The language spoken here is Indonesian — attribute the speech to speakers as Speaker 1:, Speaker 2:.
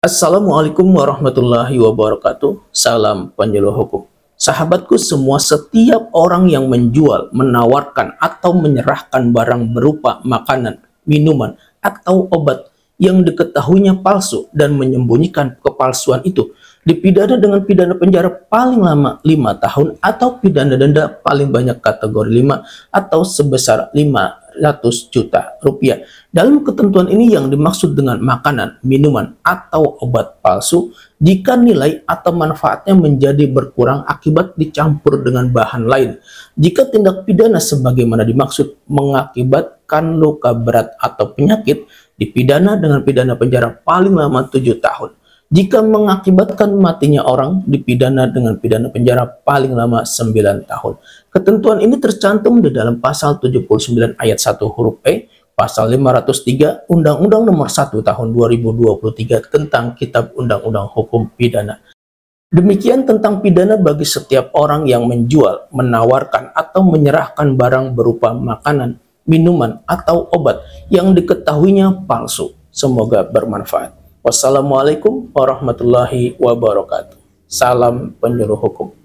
Speaker 1: Assalamualaikum warahmatullahi wabarakatuh. Salam penyuluh hukum. Sahabatku semua, setiap orang yang menjual, menawarkan, atau menyerahkan barang berupa makanan, minuman, atau obat yang diketahuinya palsu dan menyembunyikan kepalsuan itu dipidana dengan pidana penjara paling lama 5 tahun atau pidana denda paling banyak kategori 5 atau sebesar 500 juta rupiah. Dalam ketentuan ini yang dimaksud dengan makanan, minuman, atau obat palsu jika nilai atau manfaatnya menjadi berkurang akibat dicampur dengan bahan lain. Jika tindak pidana sebagaimana dimaksud mengakibat menyebabkan luka berat atau penyakit dipidana dengan pidana penjara paling lama 7 tahun. Jika mengakibatkan matinya orang dipidana dengan pidana penjara paling lama 9 tahun. Ketentuan ini tercantum di dalam pasal 79 ayat 1 huruf E, pasal 503 Undang-Undang Nomor 1 Tahun 2023 tentang Kitab Undang-Undang Hukum Pidana. Demikian tentang pidana bagi setiap orang yang menjual, menawarkan, atau menyerahkan barang berupa makanan, minuman, atau obat yang diketahuinya palsu. Semoga bermanfaat. Wassalamualaikum warahmatullahi wabarakatuh. Salam penyuruh hukum.